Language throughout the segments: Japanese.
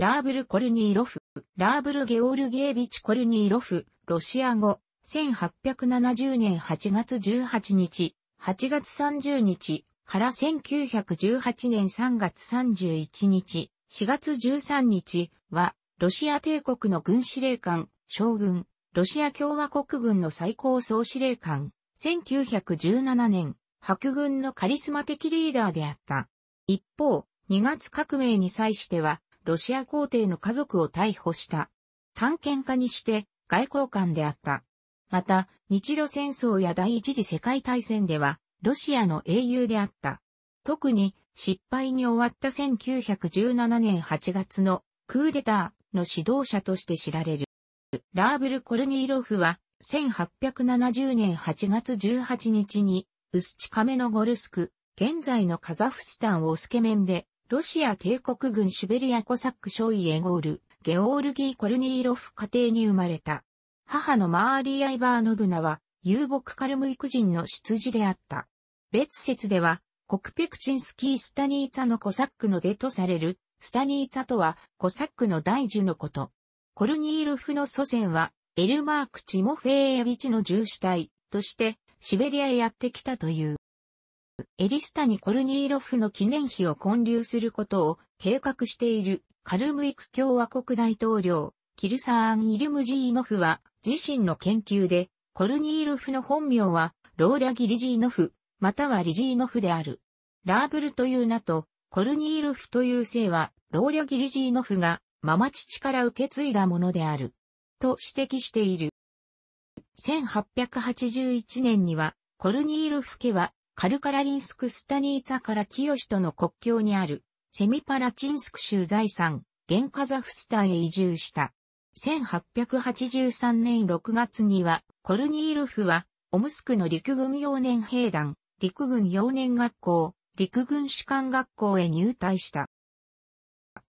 ラーブル・コルニーロフ、ラーブル・ゲオルゲービチ・コルニーロフ、ロシア語、1870年8月18日、8月30日、から1918年3月31日、4月13日は、ロシア帝国の軍司令官、将軍、ロシア共和国軍の最高総司令官、1917年、白軍のカリスマ的リーダーであった。一方、2月革命に際しては、ロシア皇帝の家族を逮捕した。探検家にして外交官であった。また、日露戦争や第一次世界大戦では、ロシアの英雄であった。特に、失敗に終わった1917年8月のクーデターの指導者として知られる。ラーブル・コルニーロフは、1870年8月18日に、ウスチカメノゴルスク、現在のカザフスタンをスケメンでロシア帝国軍シュベリアコサック少尉エゴール、ゲオールギー・コルニーロフ家庭に生まれた。母のマーリー・アイバーノブナは、遊牧カルムイク人の出自であった。別説では、国ペクチンスキー・スタニーツァのコサックの出とされる、スタニーツァとは、コサックの大樹のこと。コルニーロフの祖先は、エルマーク・チモフェーエビチの重死体として、シベリアへやってきたという。エリスタニ・コルニーロフの記念碑を建立することを計画しているカルムイク共和国大統領、キルサーン・イルムジーノフは自身の研究で、コルニーロフの本名はローラギ・リジーノフ、またはリジーノフである。ラーブルという名と、コルニーロフという姓は、ローリャギリジーノフが、ママ父から受け継いだものである。と指摘している。1881年には、コルニーロフ家は、カルカラリンスクスタニーツァからキヨシとの国境にあるセミパラチンスク州財産、現カザフスタンへ移住した。1883年6月には、コルニールフは、オムスクの陸軍幼年兵団、陸軍幼年学校、陸軍士官学校へ入隊した。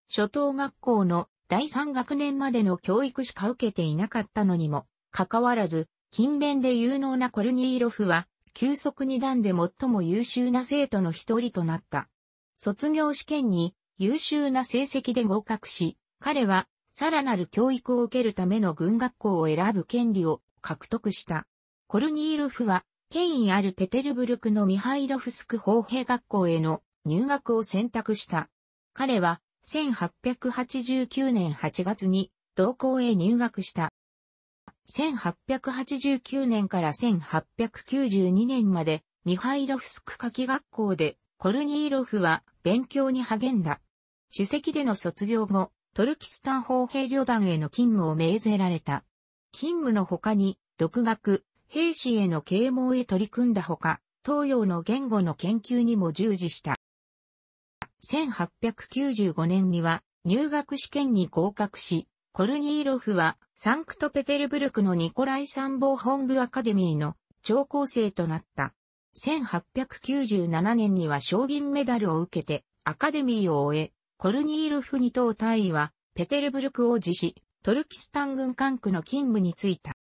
初等学校の第3学年までの教育しか受けていなかったのにも、かかわらず、勤勉で有能なコルニーロフは、急速二段で最も優秀な生徒の一人となった。卒業試験に優秀な成績で合格し、彼はさらなる教育を受けるための軍学校を選ぶ権利を獲得した。コルニールフは、権威あるペテルブルクのミハイロフスク砲兵学校への入学を選択した。彼は、1889年8月に同校へ入学した。1889年から1892年までミハイロフスク夏季学校でコルニーロフは勉強に励んだ。主席での卒業後、トルキスタン砲兵旅団への勤務を命ぜられた。勤務の他に、独学、兵士への啓蒙へ取り組んだほか、東洋の言語の研究にも従事した。1895年には入学試験に合格し、コルニーロフはサンクトペテルブルクのニコライ参謀本部アカデミーの長高生となった。1897年には賞銀メダルを受けてアカデミーを終え、コルニールフニ等大尉はペテルブルクを辞し、トルキスタン軍管区の勤務に就いた。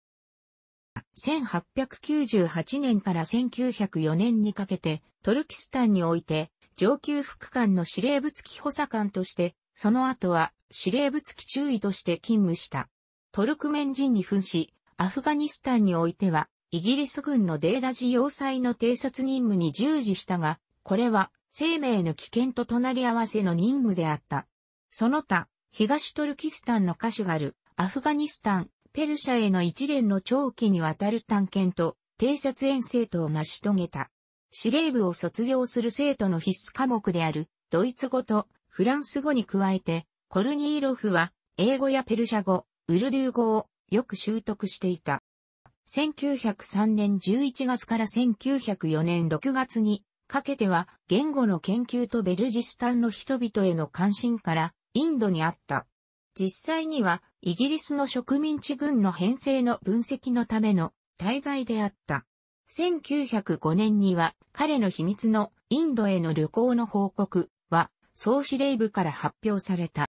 1898年から1904年にかけてトルキスタンにおいて上級副官の司令部付き補佐官として、その後は司令部付き中尉として勤務した。トルクメン人に扮し、アフガニスタンにおいては、イギリス軍のデーダジ要塞の偵察任務に従事したが、これは生命の危険と隣り合わせの任務であった。その他、東トルキスタンのカシュガル、アフガニスタン、ペルシャへの一連の長期にわたる探検と偵察遠征とを成し遂げた。司令部を卒業する生徒の必須科目であるドイツ語とフランス語に加えて、コルニーロフは英語やペルシャ語、ウルドゥー語をよく習得していた。1903年11月から1904年6月にかけては言語の研究とベルジスタンの人々への関心からインドにあった。実際にはイギリスの植民地軍の編成の分析のための滞在であった。1905年には彼の秘密のインドへの旅行の報告は総司令部から発表された。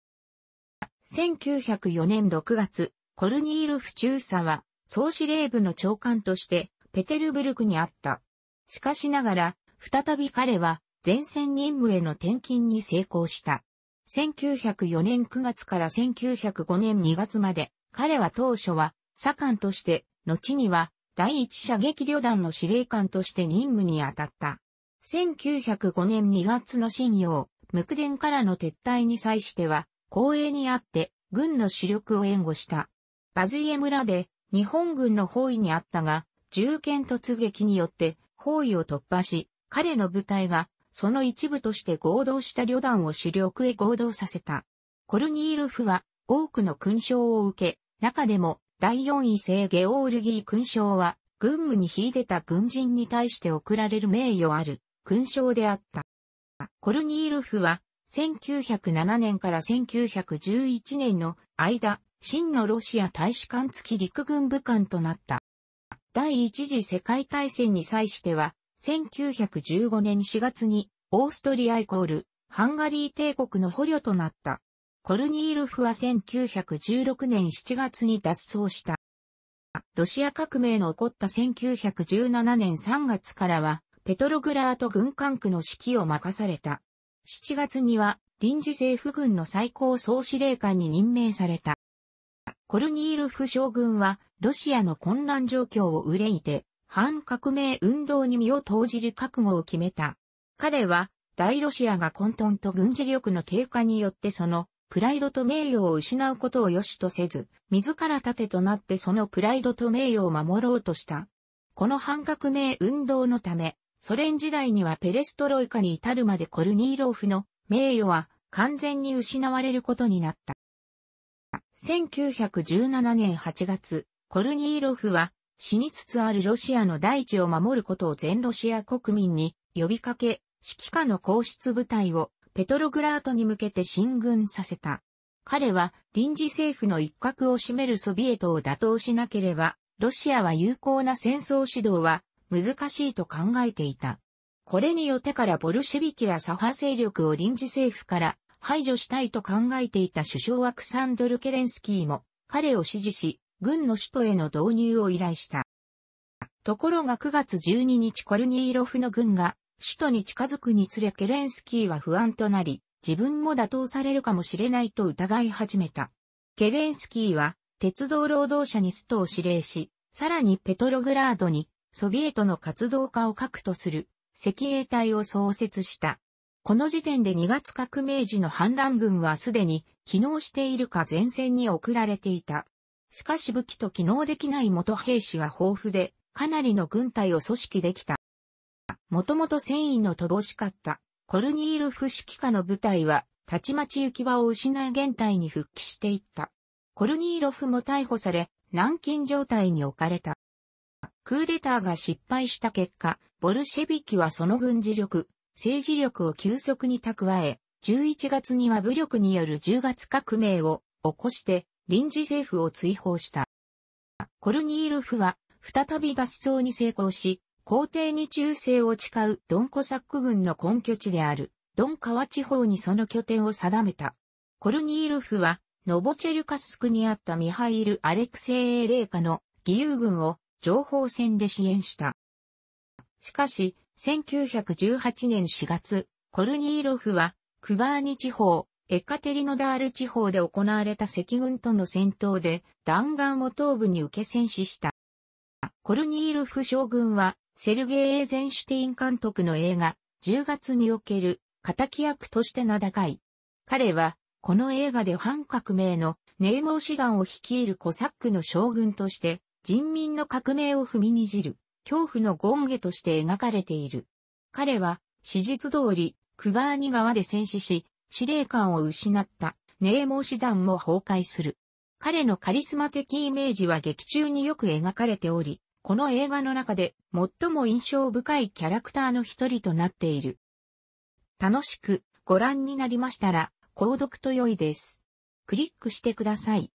1904年6月、コルニールフ中佐は、総司令部の長官として、ペテルブルクにあった。しかしながら、再び彼は、前線任務への転勤に成功した。1904年9月から1905年2月まで、彼は当初は、左官として、後には、第一射撃旅団の司令官として任務に当たった。1905年2月の新用、無電からの撤退に際しては、後衛にあって、軍の主力を援護した。バズイエ村で日本軍の包囲にあったが、銃剣突撃によって包囲を突破し、彼の部隊がその一部として合同した旅団を主力へ合同させた。コルニールフは多くの勲章を受け、中でも第四位制ゲオールギー勲章は軍務に秀でた軍人に対して贈られる名誉ある勲章であった。コルニールフは1907年から1911年の間、真のロシア大使館付き陸軍部官となった。第一次世界大戦に際しては、1915年4月にオーストリアイコールハンガリー帝国の捕虜となった。コルニールフは1916年7月に脱走した。ロシア革命の起こった1917年3月からは、ペトログラート軍管区の指揮を任された。7月には臨時政府軍の最高総司令官に任命された。コルニール夫将軍は、ロシアの混乱状況を憂いて、反革命運動に身を投じる覚悟を決めた。彼は、大ロシアが混沌と軍事力の低下によってその、プライドと名誉を失うことを良しとせず、自ら盾となってそのプライドと名誉を守ろうとした。この反革命運動のため、ソ連時代にはペレストロイカに至るまでコルニーローフの名誉は完全に失われることになった。1917年8月、コルニーロフは死につつあるロシアの大地を守ることを全ロシア国民に呼びかけ、指揮下の皇室部隊をペトログラートに向けて進軍させた。彼は臨時政府の一角を占めるソビエトを打倒しなければ、ロシアは有効な戦争指導は難しいと考えていた。これによってからボルシェビキら左派勢力を臨時政府から排除したいと考えていた首相アクサンドル・ケレンスキーも彼を支持し、軍の首都への導入を依頼した。ところが9月12日コルニーロフの軍が首都に近づくにつれケレンスキーは不安となり、自分も打倒されるかもしれないと疑い始めた。ケレンスキーは鉄道労働者にストを指令し、さらにペトログラードにソビエトの活動家を核とする赤衛隊を創設した。この時点で2月革命時の反乱軍はすでに機能しているか前線に送られていた。しかし武器と機能できない元兵士は豊富で、かなりの軍隊を組織できた。もともと戦意の乏しかったコルニールフ指揮下の部隊は、たちまち行き場を失い現隊に復帰していった。コルニーロフも逮捕され、軟禁状態に置かれた。クーデターが失敗した結果、ボルシェビキはその軍事力、政治力を急速に蓄え、11月には武力による10月革命を起こして臨時政府を追放した。コルニールフは再び脱走に成功し、皇帝に忠誠を誓うドンコサック軍の根拠地であるドンカワ地方にその拠点を定めた。コルニールフはノボチェルカスクにあったミハイル・アレクセイ・エレーカの義勇軍を情報戦で支援した。しかし、1918年4月、コルニーロフは、クバーニ地方、エカテリノダール地方で行われた赤軍との戦闘で弾丸を頭部に受け戦死した。コルニーロフ将軍は、セルゲイ・エーゼンシュテイン監督の映画、10月における、敵役として名高い。彼は、この映画で反革命のネイモー志願を率いるコサックの将軍として、人民の革命を踏みにじる、恐怖の権下として描かれている。彼は、史実通り、クバーニ川で戦死し、司令官を失った、ネーモー師団も崩壊する。彼のカリスマ的イメージは劇中によく描かれており、この映画の中で最も印象深いキャラクターの一人となっている。楽しくご覧になりましたら、購読と良いです。クリックしてください。